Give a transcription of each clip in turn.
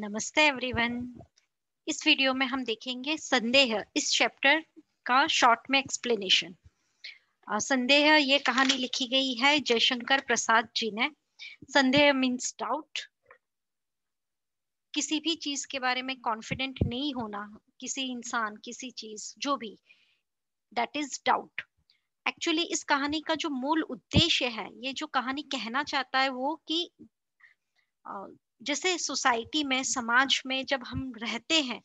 नमस्ते एवरीवन इस वीडियो में हम देखेंगे संदेह इस चैप्टर का शॉर्ट में एक्सप्लेनेशन संदेह ये कहानी लिखी गई है जयशंकर प्रसाद जी ने संदेह मीन्स डाउट किसी भी चीज के बारे में कॉन्फिडेंट नहीं होना किसी इंसान किसी चीज जो भी दैट इज डाउट एक्चुअली इस कहानी का जो मूल उद्देश्य है ये जो कहानी कहना चाहता है वो कि जैसे सोसाइटी में समाज में जब हम रहते हैं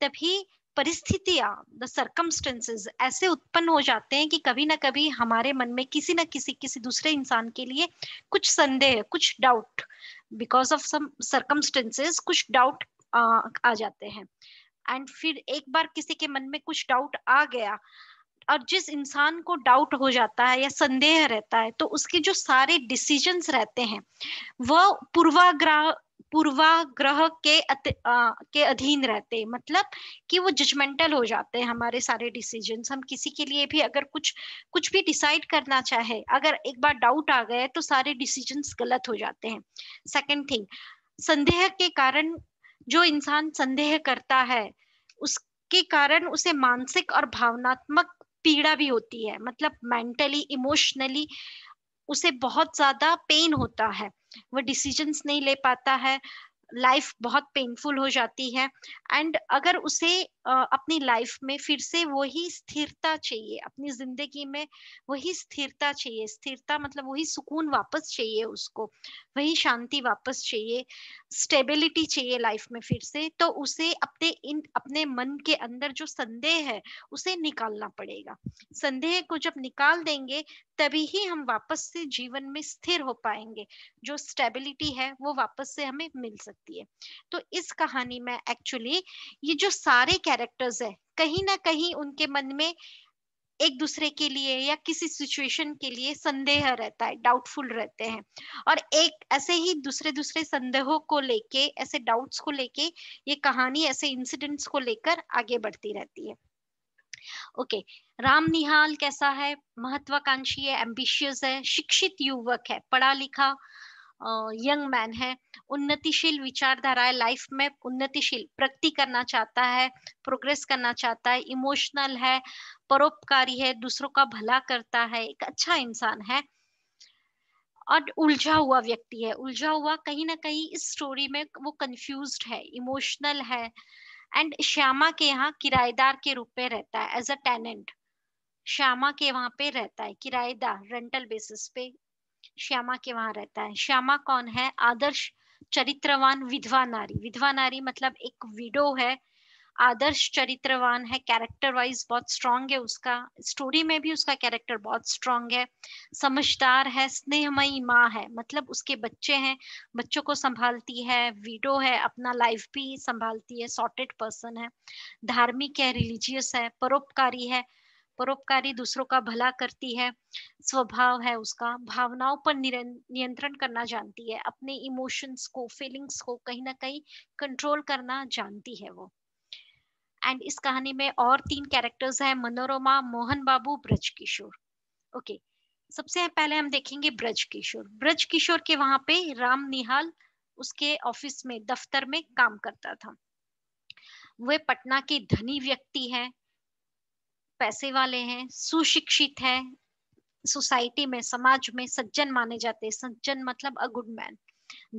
तभी परिस्थितियां द सर्कमस्टेंसेज ऐसे उत्पन्न हो जाते हैं कि कभी ना कभी हमारे मन में किसी ना किसी किसी दूसरे इंसान के लिए कुछ संदेह कुछ doubt because of some circumstances कुछ डाउट आ जाते हैं एंड फिर एक बार किसी के मन में कुछ डाउट आ गया और जिस इंसान को डाउट हो जाता है या संदेह रहता है तो उसके जो सारे डिसीजंस रहते हैं वह पूर्वाग्रह पूर्वाग्रह के अति, आ, के अधीन रहते हैं मतलब कि वो जजमेंटल हो जाते हैं हमारे सारे डिसीजन हम किसी के लिए भी अगर कुछ कुछ भी डिसाइड करना चाहे अगर एक बार डाउट आ गया तो सारे डिसीजन गलत हो जाते हैं सेकेंड थिंग संदेह के कारण जो इंसान संदेह करता है उसके कारण उसे मानसिक और भावनात्मक पीड़ा भी होती है मतलब मेंटली इमोशनली उसे बहुत ज्यादा पेन होता है वह डिसीजंस नहीं ले पाता है लाइफ बहुत पेनफुल हो जाती है एंड अगर उसे अपनी लाइफ में फिर से वही स्थिरता चाहिए अपनी जिंदगी में वही स्थिरता चाहिए स्थिरता मतलब वही सुकून वापस चाहिए उसको वही शांति वापस चाहिए स्टेबिलिटी चाहिए लाइफ में फिर से तो उसे अपने इन अपने मन के अंदर जो संदेह है उसे निकालना पड़ेगा संदेह को जब निकाल देंगे तभी ही हम वापस से जीवन में स्थिर हो पाएंगे जो स्टेबिलिटी है वो वापस से हमें मिल सकती है तो इस कहानी में एक्चुअली ये जो सारे कैरेक्टर्स है कहीं ना कहीं उनके मन में एक दूसरे के लिए या किसी सिचुएशन के लिए संदेह रहता है डाउटफुल रहते हैं और एक ऐसे ही दूसरे दूसरे संदेहों को लेके ऐसे डाउट्स को लेके ये कहानी ऐसे इंसिडेंट्स को लेकर आगे बढ़ती रहती है ओके okay. राम निहाल कैसा है महत्वाकांक्षी है एम्बिशियस है शिक्षित युवक है पढ़ा लिखा यंग मैन है उन्नतिशील विचारधारा है लाइफ में उन्नतिशील प्रगति करना चाहता है प्रोग्रेस करना चाहता है इमोशनल है परोपकारी है दूसरों का भला करता है एक अच्छा इंसान है और उलझा हुआ व्यक्ति है उलझा हुआ कहीं ना कहीं इस स्टोरी में वो कंफ्यूज है इमोशनल है एंड श्यामा के यहाँ किराएदार के रूप में रहता है एज अ टेनेंट श्यामा के वहां पे रहता है किराएदार रेंटल बेसिस पे श्यामा के वहां रहता है श्यामा कौन है आदर्श चरित्रवान विधवा नारी विधवा नारी मतलब एक विडो है आदर्श चरित्रवान है कैरेक्टर वाइज बहुत स्ट्रांग है उसका स्टोरी में भी उसका कैरेक्टर बहुत स्ट्रांग है समझदार है स्नेहमयी माँ है मतलब उसके बच्चे हैं बच्चों को संभालती है वीडो है अपना लाइफ भी संभालती है सॉर्टेड पर्सन है धार्मिक है रिलीजियस है परोपकारी है परोपकारी दूसरों का भला करती है स्वभाव है उसका भावनाओं पर नियंत्रण करना जानती है अपने इमोशंस को फीलिंग्स को कहीं ना कहीं कंट्रोल करना जानती है वो एंड इस कहानी में और तीन कैरेक्टर्स हैं मनोरमा मोहन बाबू ब्रज किशोर ओके सबसे पहले हम देखेंगे ब्रज किशोर ब्रज किशोर के वहां पे राम निहाल उसके ऑफिस में दफ्तर में काम करता था वे पटना के धनी व्यक्ति हैं पैसे वाले हैं सुशिक्षित है सोसाइटी में समाज में सज्जन माने जाते हैं सज्जन मतलब अ गुड मैन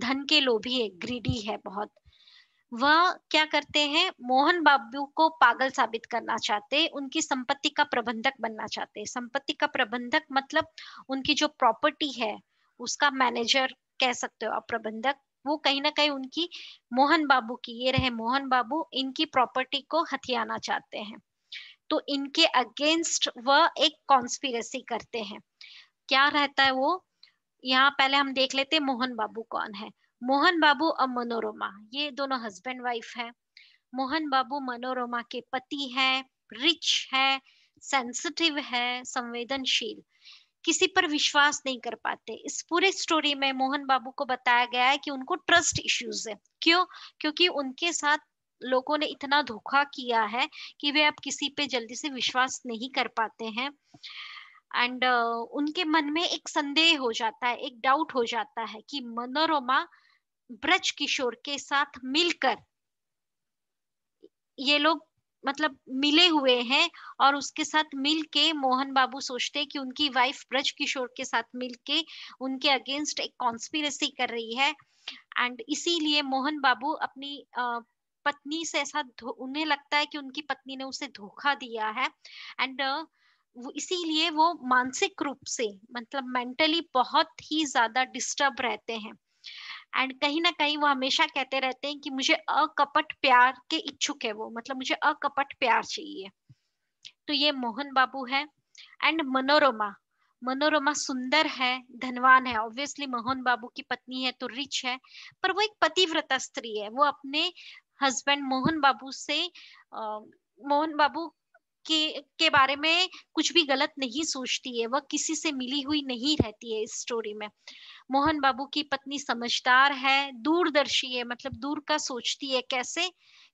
धन के लोभी है ग्रीडी है बहुत वह क्या करते हैं मोहन बाबू को पागल साबित करना चाहते उनकी संपत्ति का प्रबंधक बनना चाहते संपत्ति का प्रबंधक मतलब उनकी जो प्रॉपर्टी है उसका मैनेजर कह सकते हो आप प्रबंधक वो कहीं ना कहीं उनकी मोहन बाबू की ये रहे मोहन बाबू इनकी प्रॉपर्टी को हथियाना चाहते हैं तो इनके अगेंस्ट वह एक कॉन्स्पिरसी करते हैं क्या रहता है वो यहाँ पहले हम देख लेते मोहन बाबू कौन है मोहन बाबू और मनोरमा ये दोनों हस्बैंड वाइफ है मोहन बाबू मनोरमा के पति है रिच है सेंसिटिव है संवेदनशील किसी पर विश्वास नहीं कर पाते इस पूरे स्टोरी में मोहन बाबू को बताया गया है कि उनको ट्रस्ट इश्यूज है क्यों क्योंकि उनके साथ लोगों ने इतना धोखा किया है कि वे अब किसी पे जल्दी से विश्वास नहीं कर पाते हैं एंड uh, उनके मन में एक संदेह हो जाता है एक डाउट हो जाता है कि मनोरमा ब्रज किशोर के साथ मिलकर ये लोग मतलब मिले हुए हैं और उसके साथ मिलके मोहन बाबू सोचते हैं कि उनकी वाइफ ब्रज किशोर के साथ मिलके उनके अगेंस्ट एक कॉन्स्पिरसी कर रही है एंड इसीलिए मोहन बाबू अपनी uh, पत्नी से ऐसा उन्हें लगता है कि उनकी पत्नी ने उसे धोखा दिया है एंड uh, इसीलिए वो मानसिक रूप से मतलब मेंटली बहुत ही ज्यादा डिस्टर्ब रहते हैं एंड कहीं ना कहीं वो हमेशा कहते रहते हैं कि मुझे अकपट प्यार के इच्छुक है वो मतलब मुझे अकपट प्यार चाहिए तो ये मोहन बाबू है एंड मनोरमा मनोरमा सुंदर है धनवान है ऑब्वियसली मोहन बाबू की पत्नी है तो रिच है पर वो एक पतिव्रता स्त्री है वो अपने हस्बैंड मोहन बाबू से आ, मोहन बाबू के के बारे में कुछ भी गलत नहीं सोचती है वह किसी से मिली हुई नहीं रहती है इस स्टोरी में मोहन बाबू की पत्नी समझदार है दूरदर्शी है मतलब दूर का सोचती है कैसे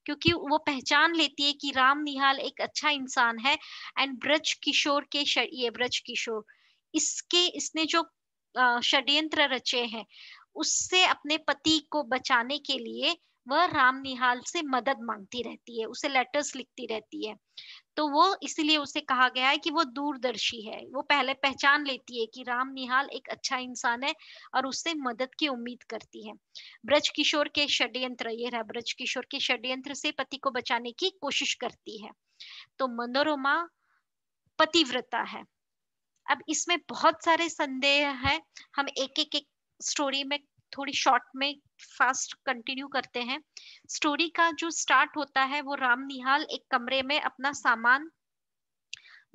क्योंकि वो पहचान लेती है कि राम निहाल एक अच्छा इंसान है एंड ब्रज किशोर के ये ब्रज किशोर इसके इसने जो षड्यंत्र रचे हैं उससे अपने पति को बचाने के लिए वह राम निहाल से मदद मांगती रहती है उसे लेटर्स लिखती रहती है तो वो इसीलिए उसे कहा गया है कि वो दूरदर्शी है वो पहले पहचान लेती है कि राम निहाल एक अच्छा इंसान है और उससे मदद की उम्मीद करती है ब्रज किशोर के षड्यंत्र ये रहा ब्रज किशोर के षड्यंत्र से पति को बचाने की कोशिश करती है तो मनोरमा पतिव्रता है अब इसमें बहुत सारे संदेह है हम एक एक, एक स्टोरी में थोड़ी शॉर्ट में फास्ट कंटिन्यू करते हैं स्टोरी का जो स्टार्ट होता है वो राम निहाल एक कमरे में अपना सामान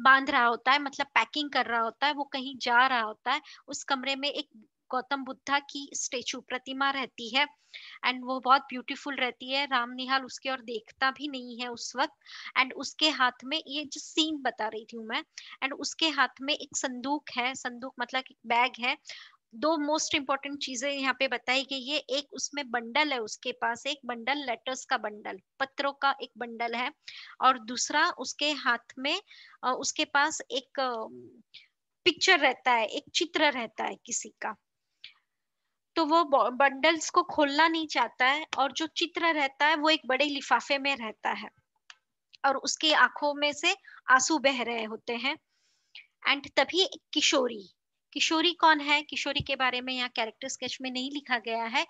बांध रहा होता है मतलब पैकिंग कर रहा होता है वो कहीं जा रहा होता है उस कमरे में एक गौतम बुद्धा की स्टेचू प्रतिमा रहती है एंड वो बहुत ब्यूटीफुल रहती है राम निहाल उसके और देखता भी नहीं है उस वक्त एंड उसके हाथ में ये जो सीन बता रही थी मैं एंड उसके हाथ में एक संदूक है संदूक मतलब एक बैग है दो मोस्ट इंपॉर्टेंट चीजें यहाँ पे बताई गई है एक उसमें बंडल है उसके पास एक बंडल लेटर्स का बंडल पत्रों का एक बंडल है और दूसरा उसके हाथ में उसके पास एक पिक्चर रहता है एक चित्र रहता है किसी का तो वो बंडल्स को खोलना नहीं चाहता है और जो चित्र रहता है वो एक बड़े लिफाफे में रहता है और उसकी आंखों में से आंसू बह रहे होते हैं एंड तभी किशोरी किशोरी कौन है किशोरी के बारे में यहाँ कैरेक्टर स्केच में नहीं लिखा गया है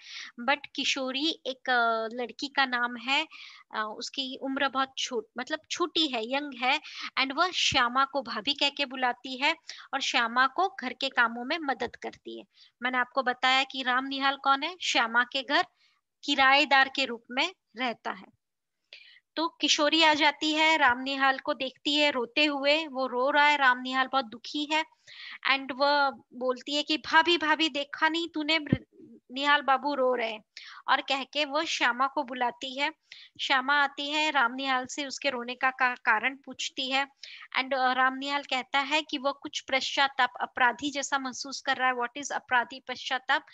बट किशोरी एक लड़की का नाम है उसकी उम्र बहुत छोट मतलब छोटी है यंग है एंड वह श्यामा को भाभी कह के बुलाती है और श्यामा को घर के कामों में मदद करती है मैंने आपको बताया कि राम निहाल कौन है श्यामा के घर किराएदार के रूप में रहता है तो किशोरी आ जाती है राम निहाल को देखती है रोते हुए वो रो रहा है राम निहाल बहुत दुखी है एंड वह बोलती है कि भाभी भाभी देखा नहीं तूने निहाल बाबू रो रहे और कह के वो श्यामा को बुलाती है श्यामा आती है राम निहाल से उसके रोने का, का कारण पूछती है एंड राम निहाल कहता है कि वो कुछ पश्चाताप अपराधी जैसा महसूस कर रहा है व्हाट इज अपराधी पश्चाताप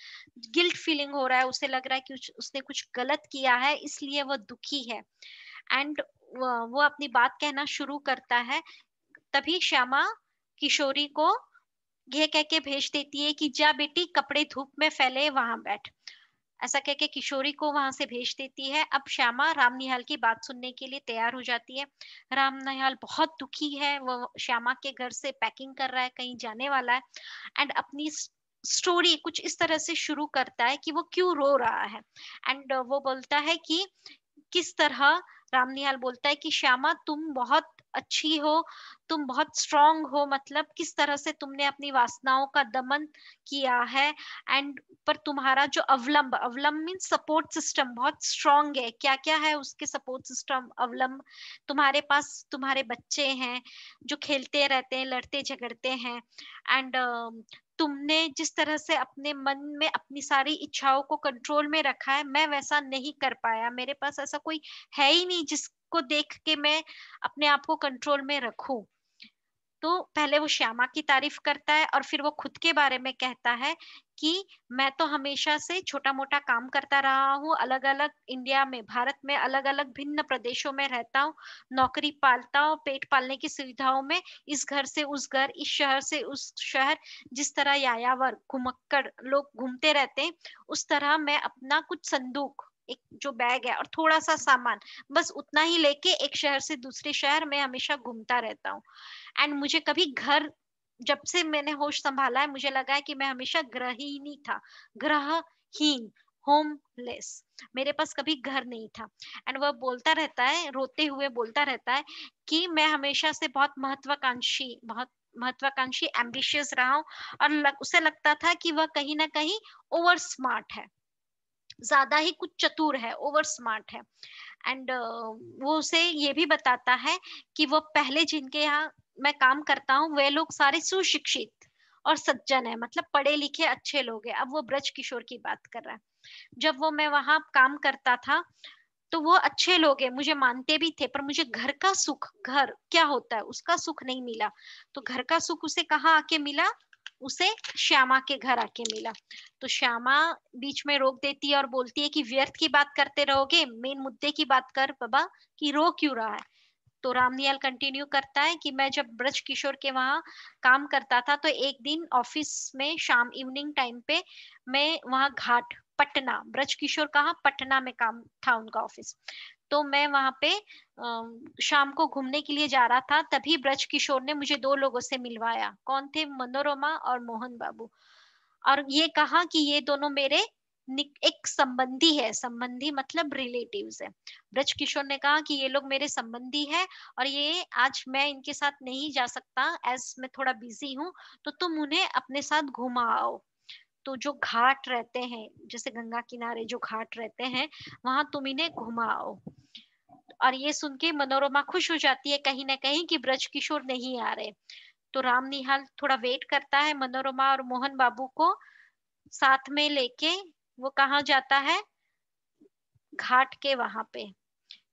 गिल्ट फीलिंग हो रहा है उसे लग रहा है कि उसने कुछ गलत किया है इसलिए वह दुखी है एंड uh, वो अपनी बात कहना शुरू करता है तभी श्यामा किशोरी को यह कह के भेज देती है कि जा बेटी कपड़े धूप में फैले वहां बैठ ऐसा कह के किशोरी को वहां से भेज देती है अब श्यामा राम निहाल की बात सुनने के लिए तैयार हो जाती है राम निहाल बहुत दुखी है वो श्यामा के घर से पैकिंग कर रहा है कहीं जाने वाला है एंड अपनी स्टोरी कुछ इस तरह से शुरू करता है कि वो क्यों रो रहा है एंड वो बोलता है कि किस तरह राम निहाल बोलता है कि श्यामा तुम बहुत अच्छी हो तुम बहुत स्ट्रांग हो मतलब किस तरह से तुमने अपनी वासनाओं का दमन किया है एंड पर तुम्हारा जो अवलंब अवलंब मीन सपोर्ट सिस्टम बहुत स्ट्रांग है क्या क्या है उसके सपोर्ट सिस्टम अवलंब तुम्हारे पास तुम्हारे बच्चे हैं जो खेलते रहते हैं लड़ते झगड़ते हैं एंड uh, um, तुमने जिस तरह से अपने मन में अपनी सारी इच्छाओं को कंट्रोल में रखा है मैं वैसा नहीं कर पाया मेरे पास ऐसा कोई है ही नहीं जिसको देख के मैं अपने आप को कंट्रोल में रखू तो पहले वो श्यामा की तारीफ करता है और फिर वो खुद के बारे में कहता है कि मैं तो हमेशा से छोटा मोटा काम करता रहा हूँ अलग अलग इंडिया में भारत में अलग अलग भिन्न प्रदेशों में रहता हूँ नौकरी पालता हूँ पेट पालने की सुविधाओं में इस घर से उस घर इस शहर से उस शहर जिस तरह यायावर घुमक्कर लोग घूमते रहते हैं उस तरह मैं अपना कुछ संदूक एक जो बैग है और थोड़ा सा सामान बस उतना ही लेके एक शहर से दूसरे शहर में हमेशा घूमता रहता हूँ एंड मुझे कभी घर जब से मैंने होश संभाला है मुझे लगा है कि मैं हमेशा ग्रहिणी था ग्रहहीन होमलेस मेरे पास कभी घर नहीं था एंड वह बोलता रहता है रोते हुए बोलता रहता है कि मैं हमेशा से बहुत महत्वाकांक्षी बहुत महत्वाकांक्षी एम्बिशियस रहा हूं और लग, उसे लगता था कि वह कहीं ना कहीं ओवर स्मार्ट है ज्यादा ही कुछ चतुर है ओवर स्मार्ट है एंड uh, वो उसे ये भी बताता है कि वो पहले जिनके यहाँ मैं काम करता हूँ वे लोग सारे सुशिक्षित और सज्जन है मतलब पढ़े लिखे अच्छे लोग हैं अब वो ब्रज किशोर की बात कर रहा है जब वो मैं वहां काम करता था तो वो अच्छे लोग हैं मुझे मानते भी थे पर मुझे घर का सुख घर क्या होता है उसका सुख नहीं मिला तो घर का सुख उसे कहाँ आके मिला उसे श्यामा के घर आके मिला तो श्यामा बीच में रोक देती है और बोलती है कि व्यर्थ की बात करते रहोगे मेन मुद्दे की बात कर बाबा कि रो क्यों रहा है तो रामनियाल कंटिन्यू करता है कि मैं जब ब्रज किशोर के वहां काम करता था तो एक दिन ऑफिस में शाम इवनिंग टाइम पे मैं वहां घाट पटना ब्रज किशोर कहा पटना में काम था उनका ऑफिस तो मैं वहां पे शाम को घूमने के लिए जा रहा था तभी ब्रज किशोर ने मुझे दो लोगों से मिलवाया कौन थे मनोरमा और मोहन बाबू और ये कहा कि ये दोनों मेरे एक संबंधी है संबंधी मतलब रिलेटिव्स है ब्रज किशोर ने कहा कि ये लोग मेरे संबंधी है और ये आज मैं इनके साथ नहीं जा सकता एज मैं थोड़ा बिजी हूँ तो तुम उन्हें अपने साथ घुमाओ तो जो घाट रहते हैं जैसे गंगा किनारे जो घाट रहते हैं वहां तुम इन्हें घुमाओ और ये सुन के मनोरमा खुश हो जाती है कहीं ना कहीं कि ब्रज किशोर नहीं आ रहे तो राम निहाल थोड़ा वेट करता है मनोरमा और मोहन बाबू को साथ में लेके वो कहा जाता है घाट के वहां पे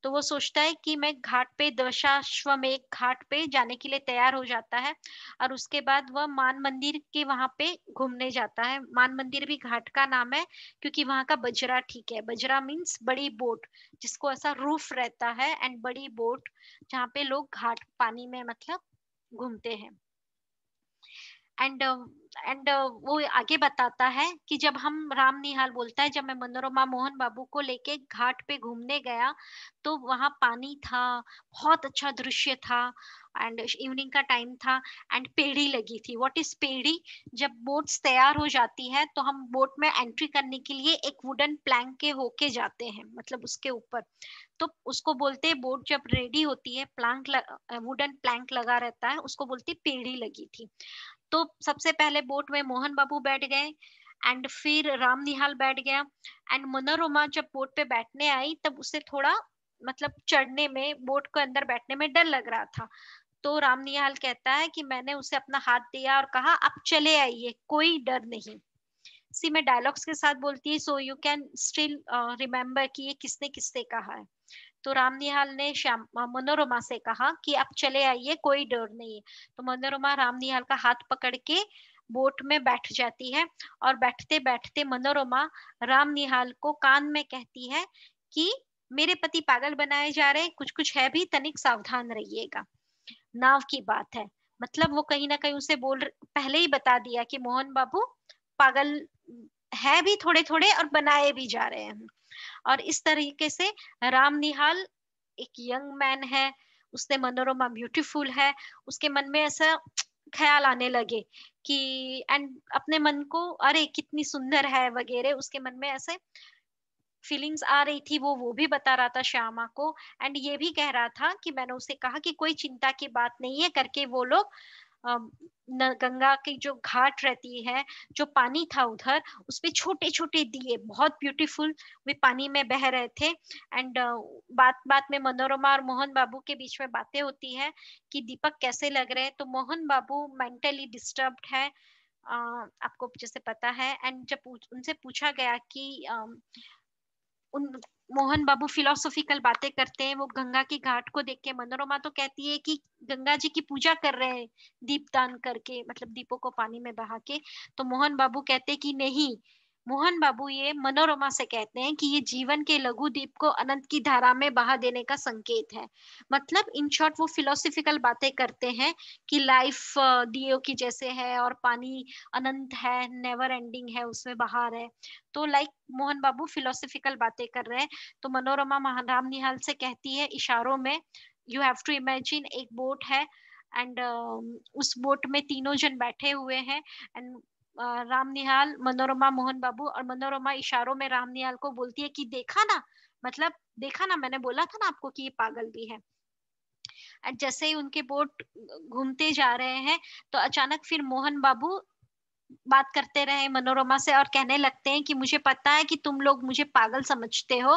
तो वो सोचता है कि मैं घाट पे दशाश्वमेघ घाट पे जाने के लिए तैयार हो जाता है और उसके बाद वह मान मंदिर के वहां पे घूमने जाता है मान मंदिर भी घाट का नाम है क्योंकि वहां का बजरा ठीक है बजरा मीन्स बड़ी बोट जिसको ऐसा रूफ रहता है एंड बड़ी बोट जहाँ पे लोग घाट पानी में मतलब घूमते हैं एंड एंड um, uh, वो आगे बताता है कि जब हम राम निहाल बोलता है जब मैं मनोरमा मोहन बाबू को लेके घाट पे घूमने गया तो वहाँ पानी था बहुत अच्छा दृश्य था एंड इवनिंग का टाइम था एंड पेड़ी लगी थी व्हाट इज पेड़ी जब बोट्स तैयार हो जाती है तो हम बोट में एंट्री करने के लिए एक वुडन प्लैंक के होके जाते हैं मतलब उसके ऊपर तो उसको बोलते हैं बोट जब रेडी होती है प्लांक वुडन प्लैंक लगा रहता है उसको बोलते पेड़ी लगी थी तो सबसे पहले बोट में मोहन बाबू बैठ गए एंड फिर राम निहाल बैठ गया एंड मनोरमा जब बोट पे बैठने आई तब उसे थोड़ा मतलब चढ़ने में बोट के अंदर बैठने में डर लग रहा था तो राम निहाल कहता है कि मैंने उसे अपना हाथ दिया और कहा आप चले आइए कोई डर नहीं सी मैं डायलॉग्स के साथ बोलती है so you can still remember कि ये किसने किससे कहा है तो रामनिहाल ने श्याम मनोरमा से कहा कि आप चले आइए कोई डर नहीं है तो मनोरमा राम निहाल का हाथ पकड़ के बोट में बैठ जाती है और बैठते बैठते मनोरमा राम निहाल को कान में कहती है कि मेरे पति पागल बनाए जा रहे हैं कुछ कुछ है भी तनिक सावधान रहिएगा नाव की बात है मतलब वो कहीं ना कहीं उसे बोल पहले ही बता दिया कि मोहन बाबू पागल है भी थोड़े थोड़े और बनाए भी जा रहे हैं और इस तरीके से राम निहाल एक यंग मैन है उसने मनोरमा ब्यूटीफुल है उसके मन में ऐसा ख्याल आने लगे कि एंड अपने मन को अरे कितनी सुंदर है वगैरह उसके मन में ऐसे फीलिंग्स आ रही थी वो वो भी बता रहा था श्यामा को एंड ये भी कह रहा था कि मैंने उसे कहा कि कोई चिंता की बात नहीं है करके वो लोग गंगा की जो घाट रहती है जो पानी था उधर उसपे छोटे छोटे दिए बहुत ब्यूटीफुल वे पानी में बह रहे थे एंड बात बात में मनोरमा और मोहन बाबू के बीच में बातें होती है कि दीपक कैसे लग रहे हैं तो मोहन बाबू मेंटली डिस्टर्ब है आपको जैसे पता है एंड जब उनसे पूछा गया कि उन मोहन बाबू फिलोसॉफिकल बातें करते हैं वो गंगा के घाट को देख के मनोरमा तो कहती है कि गंगा जी की पूजा कर रहे हैं दीप दान करके मतलब दीपों को पानी में बहा के तो मोहन बाबू कहते हैं कि नहीं मोहन बाबू ये मनोरमा से कहते हैं कि ये जीवन के लघु दीप को अनंत की धारा में बहा देने का संकेत है मतलब इन शॉर्ट वो फिलोसफिकल बातें करते हैं कि लाइफ दियो की जैसे है और पानी अनंत है नेवर एंडिंग है उसमें बहार है तो लाइक मोहन बाबू फिलोसफिकल बातें कर रहे हैं तो मनोरमा महाराम निहाल से कहती है इशारों में यू हैव टू इमेजिन एक बोट है एंड uh, उस बोट में तीनों जन बैठे हुए हैं एंड राम निहाल मनोरमा मोहन बाबू और मनोरमा इशारों में राम निहाल को बोलती है कि देखा ना मतलब देखा ना मैंने बोला था ना आपको कि ये पागल भी है और जैसे ही उनके बोट घूमते जा रहे हैं तो अचानक फिर मोहन बाबू बात करते रहे मनोरमा से और कहने लगते हैं कि मुझे पता है कि तुम लोग मुझे पागल समझते हो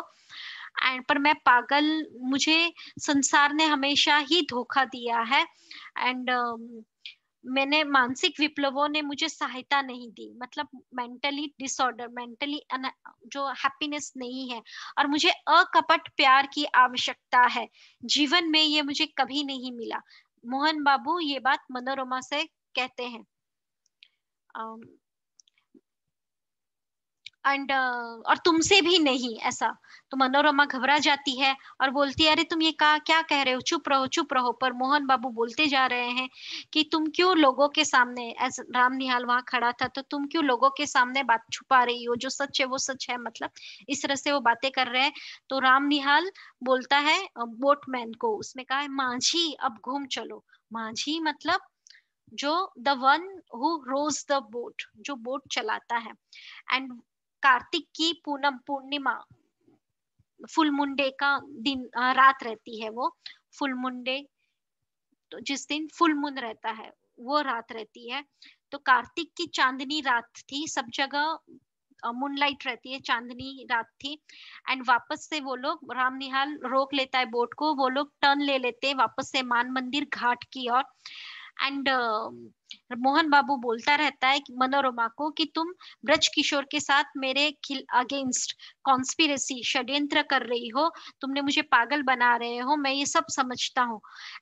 एंड पर मैं पागल मुझे संसार ने हमेशा ही धोखा दिया है एंड uh, मैंने मानसिक विप्लवों ने मुझे सहायता नहीं दी मतलब मेंटली डिसऑर्डर मेंटली जो हैप्पीनेस नहीं है और मुझे अकपट प्यार की आवश्यकता है जीवन में ये मुझे कभी नहीं मिला मोहन बाबू ये बात मनोरमा से कहते हैं एंड uh, और तुमसे भी नहीं ऐसा तो मनोरमा घबरा जाती है और बोलती है अरे तुम ये का क्या कह रहे हो चुप रहो चुप रहो पर मोहन बाबू बोलते जा रहे हैं कि तुम क्यों लोगों के सामने राम निहाल वहां खड़ा था तो तुम क्यों लोगों के सामने बात छुपा रही हो जो सच है वो सच है मतलब इस तरह से वो बातें कर रहे हैं तो राम निहाल बोलता है बोटमैन को उसने कहा है मांझी अब घूम चलो मांझी मतलब जो the one who rows the boat जो बोट चलाता है एंड कार्तिक की पूनम पूर्णिमा फुल मुंडे का दिन रात रहती है वो फुल मुंडे तो जिस दिन फुल मुन रहता है वो रात रहती है तो कार्तिक की चांदनी रात थी सब जगह मूनलाइट रहती है चांदनी रात थी एंड वापस से वो लोग राम निहाल रोक लेता है बोट को वो लोग टर्न ले लेते हैं वापस से मान मंदिर घाट की ओर एंड uh, मोहन बाबू बोलता रहता है मनोरमा को कि तुम ब्रज किशोर के साथ मेरे अगेंस्ट कॉन्स्पिरसी षड्यंत्र कर रही हो तुमने मुझे पागल बना रहे हो मैं ये सब समझता हूँ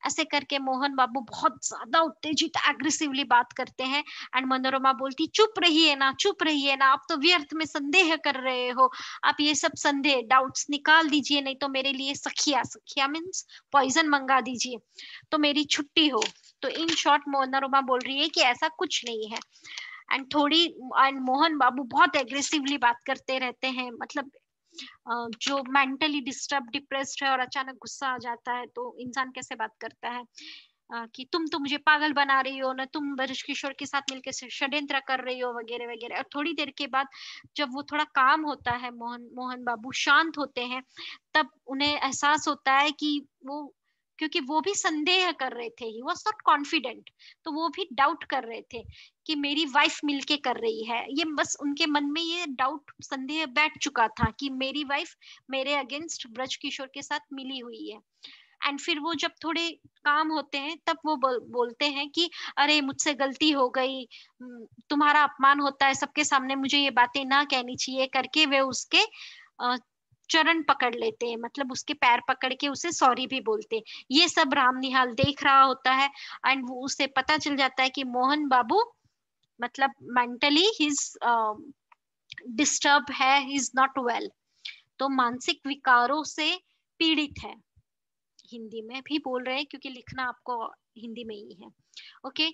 ऐसे करके मोहन बाबू बहुत ज्यादा उत्तेजित एग्रेसिवली बात करते हैं एंड मनोरमा बोलती चुप रहिए ना चुप रहिए ना आप तो व्यर्थ में संदेह कर रहे हो आप ये सब संदेह डाउट्स निकाल दीजिए नहीं तो मेरे लिए सखिया सखिया मीन्स पॉइजन मंगा दीजिए तो मेरी छुट्टी हो तो इन शॉर्ट मोहना रोमा बोल रही है कि ऐसा कुछ नहीं है एंड थोड़ी एंड मोहन बाबू बहुत एग्रेसिवली बात करते रहते हैं मतलब जो मेंटली डिस्टर्ब डिप्रेस्ड है और अचानक गुस्सा आ जाता है तो इंसान कैसे बात करता है कि तुम तो मुझे पागल बना रही हो ना तुम ब्रज किशोर के साथ मिलकर षड्यंत्र कर रही हो वगैरह वगैरह और थोड़ी देर के बाद जब वो थोड़ा काम होता है मोहन मोहन बाबू शांत होते हैं तब उन्हें एहसास होता है कि वो क्योंकि वो भी संदेह कर रहे थे ही वॉज नॉट कॉन्फिडेंट तो वो भी डाउट कर रहे थे कि मेरी वाइफ मिलके कर रही है ये बस उनके मन में ये डाउट संदेह बैठ चुका था कि मेरी वाइफ मेरे अगेंस्ट ब्रज किशोर के साथ मिली हुई है एंड फिर वो जब थोड़े काम होते हैं तब वो बोल, बोलते हैं कि अरे मुझसे गलती हो गई तुम्हारा अपमान होता है सबके सामने मुझे ये बातें ना कहनी चाहिए करके वे उसके चरण पकड़ लेते हैं मतलब उसके पैर पकड़ के उसे सॉरी भी बोलते हैं ये सब राम निहाल देख रहा होता है एंड वो उसे पता चल जाता है कि मोहन बाबू मतलब मेंटली हिज डिस्टर्ब है इज नॉट वेल तो मानसिक विकारों से पीड़ित है हिंदी में भी बोल रहे हैं क्योंकि लिखना आपको हिंदी में ही है ओके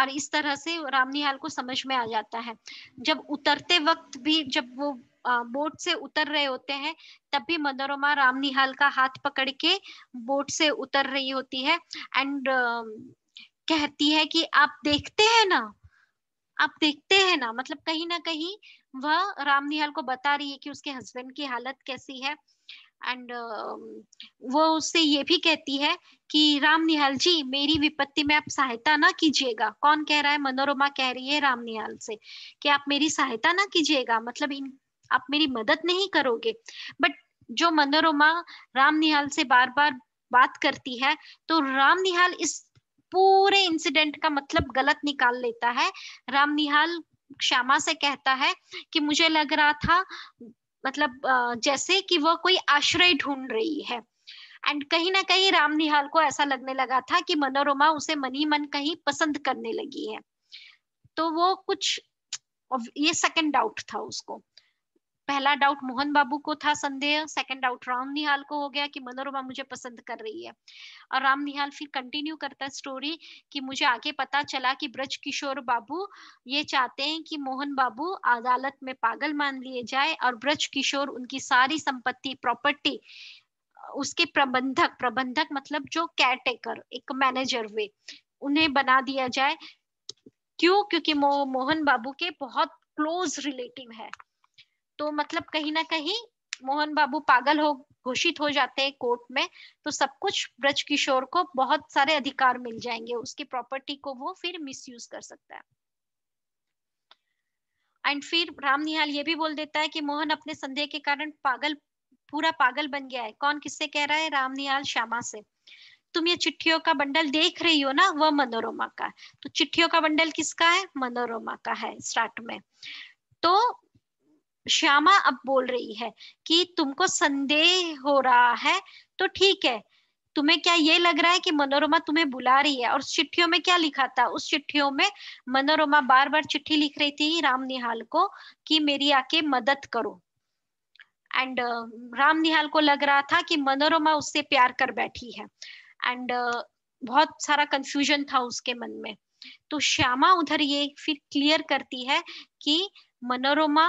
और इस तरह से रामनिहाल को समझ में आ जाता है जब उतरते वक्त भी जब वो बोट से उतर रहे होते हैं तब भी मनोरमा राम निहाल का हाथ पकड़ के बोट से उतर रही होती है एंड कहती है कि आप देखते हैं ना आप देखते हैं ना मतलब कहीं ना कहीं वह राम निहाल को बता रही है कि उसके हस्बैंड की हालत कैसी है एंड uh, वो उससे ये भी कहती है कि राम निहाल जी मेरी विपत्ति में आप सहायता ना कीजिएगा कौन कह रहा है मनोरमा कह रही है राम निहाल से कि आप मेरी सहायता ना कीजिएगा मतलब इन आप मेरी मदद नहीं करोगे बट जो मनोरमा राम निहाल से बार बार बात करती है तो राम निहाल इस पूरे इंसिडेंट का मतलब गलत निकाल लेता है राम निहाल श्यामा से कहता है कि मुझे लग रहा था मतलब जैसे कि वह कोई आश्रय ढूंढ रही है एंड कहीं ना कहीं राम निहाल को ऐसा लगने लगा था कि मनोरमा उसे मनी मन कहीं पसंद करने लगी है तो वो कुछ ये सेकंड डाउट था उसको पहला डाउट मोहन बाबू को था संदेह सेकंड डाउट राम निहाल को हो गया कि मनोरमा मुझे पसंद कर रही है और राम निहाल फिर कंटिन्यू करता है स्टोरी कि मुझे आगे पता चला कि ब्रज किशोर बाबू ये चाहते हैं कि मोहन बाबू अदालत में पागल मान लिए जाए और ब्रज किशोर उनकी सारी संपत्ति प्रॉपर्टी उसके प्रबंधक प्रबंधक मतलब जो केयर एक मैनेजर हुए उन्हें बना दिया जाए क्यों क्योंकि मो, मोहन बाबू के बहुत क्लोज रिलेटिव है तो मतलब कहीं ना कहीं मोहन बाबू पागल हो घोषित हो जाते हैं कोर्ट में तो सब कुछ ब्रज किशोर को बहुत सारे अधिकार मिल जाएंगे उसकी प्रॉपर्टी को वो फिर मिसयूज कर सकता है एंड फिर राम निहाल ये भी बोल देता है कि मोहन अपने संदेह के कारण पागल पूरा पागल बन गया है कौन किससे कह रहा है राम निहाल श्यामा से तुम ये चिट्ठियों का बंडल देख रही हो ना वह मनोरमा का तो चिट्ठियों का बंडल किसका है मनोरमा का है स्टार्ट में तो श्यामा अब बोल रही है कि तुमको संदेह हो रहा है तो ठीक है तुम्हें क्या ये लग रहा है कि मनोरमा तुम्हें बुला रही है और चिट्ठियों में क्या लिखा था उस चिट्ठियों में मनोरमा बार बार चिट्ठी लिख रही थी राम निहाल को कि मेरी आके मदद करो एंड uh, राम निहाल को लग रहा था कि मनोरमा उससे प्यार कर बैठी है एंड uh, बहुत सारा कंफ्यूजन था उसके मन में तो श्यामा उधर ये फिर क्लियर करती है कि मनोरमा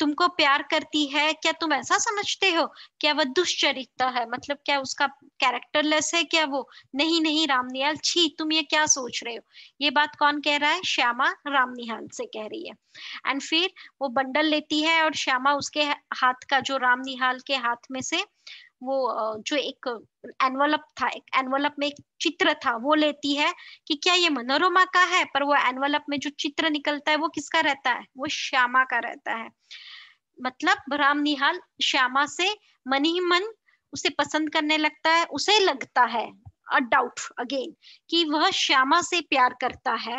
तुमको प्यार करती है क्या तुम ऐसा समझते हो क्या वह दुष्चरित है मतलब क्या उसका कैरेक्टरलेस है क्या वो नहीं नहीं रामनिहाल छी तुम ये क्या सोच रहे हो ये बात कौन कह रहा है श्यामा रामनिहाल से कह रही है एंड फिर वो बंडल लेती है और श्यामा उसके हाथ का जो रामनिहाल के हाथ में से वो जो एक एनवलप था एक एनवलप में एक चित्र था वो लेती है कि क्या ये मनोरमा का है पर वो एनवलप में जो चित्र निकलता है वो किसका रहता है वो श्यामा का रहता है मतलब राम निहाल श्यामा से मन ही मन उसे पसंद करने लगता है उसे लगता है अ डाउट अगेन कि वह श्यामा से प्यार करता है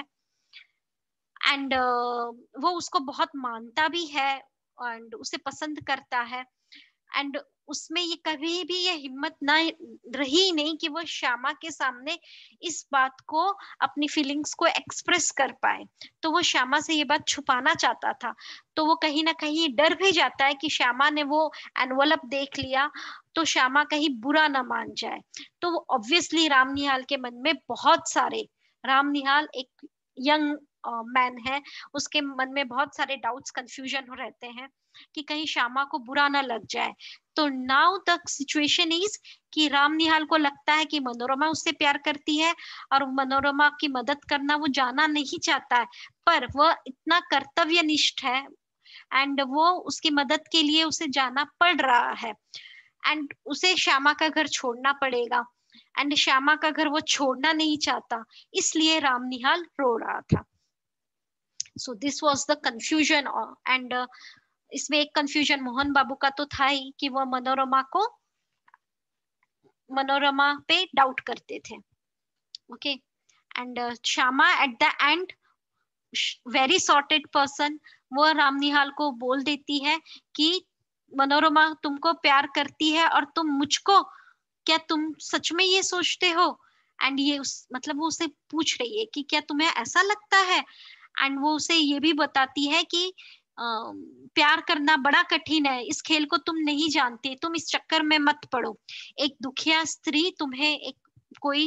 एंड uh, वो उसको बहुत मानता भी है एंड उसे पसंद करता है एंड उसमें ये कभी भी ये हिम्मत ना रही नहीं कि वो श्यामा के सामने इस बात को अपनी फीलिंग्स को एक्सप्रेस कर पाए तो वो श्यामा से ये बात छुपाना चाहता था तो वो कहीं ना कहीं डर भी जाता है कि श्यामा ने वो एनवलप देख लिया तो श्यामा कहीं बुरा ना मान जाए तो वो ऑब्वियसली राम निहाल के मन में बहुत सारे राम निहाल एक यंग मैन है उसके मन में बहुत सारे डाउट्स कंफ्यूजन हो रहते हैं कि कहीं श्यामा को बुरा ना लग जाए तो नाउ द सिचुएशन इज कि राम निहाल को लगता है कि मनोरमा उससे प्यार करती है और मनोरमा की मदद करना वो जाना नहीं चाहता है पर वह इतना कर्तव्य निष्ठ है एंड वो उसकी मदद के लिए उसे जाना पड़ रहा है एंड उसे श्यामा का घर छोड़ना पड़ेगा एंड श्यामा का घर वो छोड़ना नहीं चाहता इसलिए राम निहाल रो रहा था so this was the confusion and इसमें एक कंफ्यूजन मोहन बाबू का तो था ही कि वह मनोरमा को मनोरमा पे डाउट करते थे okay and uh, Shyama at the end very sorted person वो राम निहाल को बोल देती है कि मनोरमा तुमको प्यार करती है और तुम मुझको क्या तुम सच में ये सोचते हो एंड ये उस मतलब वो उसे पूछ रही है कि क्या तुम्हें ऐसा लगता है एंड वो उसे ये भी बताती है कि प्यार करना बड़ा कठिन है इस खेल को तुम नहीं जानते तुम इस चक्कर में मत पड़ो एक दुखिया स्त्री तुम्हें एक कोई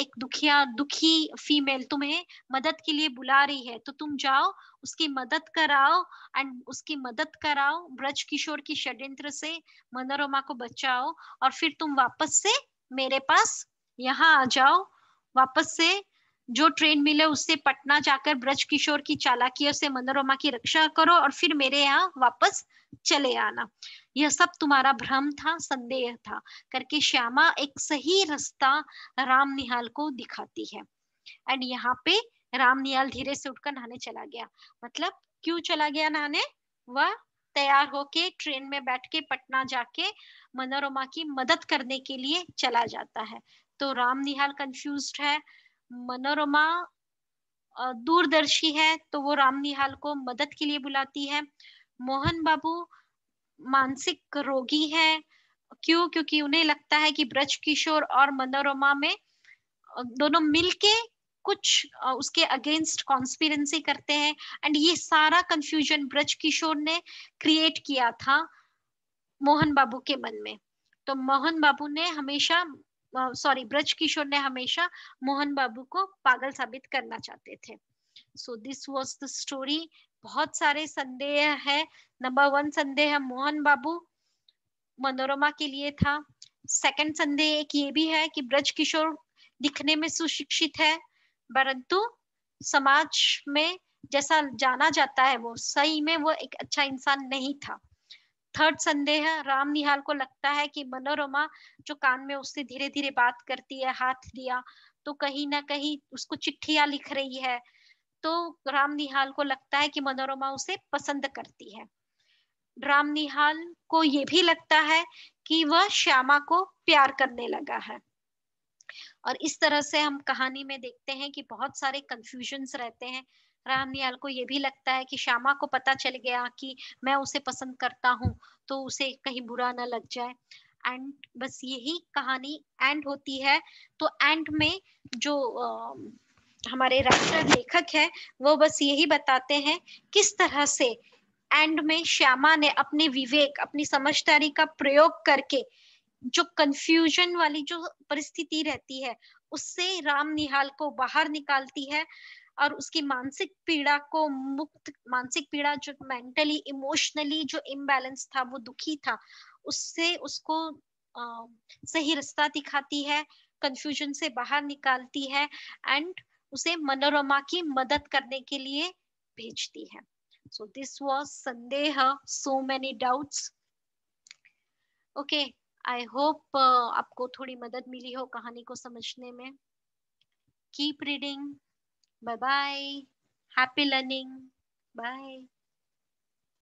एक दुखिया दुखी फीमेल तुम्हें मदद के लिए बुला रही है तो तुम जाओ उसकी मदद कराओ एंड उसकी मदद कराओ ब्रज किशोर की षड्यंत्र से मनोरमा को बचाओ और फिर तुम वापस से मेरे पास यहाँ आ जाओ वापस से जो ट्रेन मिले उससे पटना जाकर ब्रज किशोर की चालाकियों से मनोरमा की रक्षा करो और फिर मेरे यहाँ वापस चले आना यह सब तुम्हारा भ्रम था संदेह था करके श्यामा एक सही रास्ता राम निहाल को दिखाती है एंड यहाँ पे राम निहाल धीरे से उठकर नहाने चला गया मतलब क्यों चला गया नहाने वह तैयार होके ट्रेन में बैठ के पटना जाके मनोरमा की मदद करने के लिए चला जाता है तो राम निहाल कंफ्यूज है मनोरमा दूरदर्शी है तो वो राम निहाल को मदद के लिए बुलाती है मोहन बाबू मानसिक रोगी है क्यों क्योंकि उन्हें लगता है कि ब्रज किशोर और मनोरमा में दोनों मिलके कुछ उसके अगेंस्ट कॉन्स्पिरेंसी करते हैं एंड ये सारा कंफ्यूजन ब्रज किशोर ने क्रिएट किया था मोहन बाबू के मन में तो मोहन बाबू ने हमेशा सॉरी ब्रज किशोर ने हमेशा मोहन बाबू को पागल साबित करना चाहते थे so this was the story बहुत सारे संदेह है नंबर वन संदेह मोहन बाबू मनोरमा के लिए था सेकंड संदेह एक ये भी है कि ब्रज किशोर दिखने में सुशिक्षित है परंतु समाज में जैसा जाना जाता है वो सही में वो एक अच्छा इंसान नहीं था थर्ड संदेह राम निहाल को लगता है कि मनोरमा जो कान में उससे धीरे धीरे बात करती है हाथ दिया तो कहीं ना कहीं उसको चिट्ठिया लिख रही है तो राम निहाल को लगता है कि मनोरमा उसे पसंद करती है राम निहाल को ये भी लगता है कि वह श्यामा को प्यार करने लगा है और इस तरह से हम कहानी में देखते हैं कि बहुत सारे कंफ्यूजन्स रहते हैं रामनियाल को ये भी लगता है कि श्यामा को पता चल गया कि मैं उसे पसंद करता हूँ तो उसे कहीं बुरा ना लग जाए एंड बस यही कहानी एंड होती है तो एंड में जो आ, हमारे राष्ट्र लेखक है वो बस यही बताते हैं किस तरह से एंड में श्यामा ने अपने विवेक अपनी समझदारी का प्रयोग करके जो कंफ्यूजन वाली जो परिस्थिति रहती है उससे राम निहाल को बाहर निकालती है और उसकी मानसिक पीड़ा को मुक्त मानसिक पीड़ा जो मेंटली इमोशनली जो इम्बैलेंस था वो दुखी था उससे उसको आ, सही रास्ता दिखाती है कंफ्यूजन से बाहर निकालती है एंड उसे मनोरमा की मदद करने के लिए भेजती है सो दिस वॉज संदेह so many doubts okay I hope आपको थोड़ी मदद मिली हो कहानी को समझने में keep reading Bye-bye. Happy learning. Bye.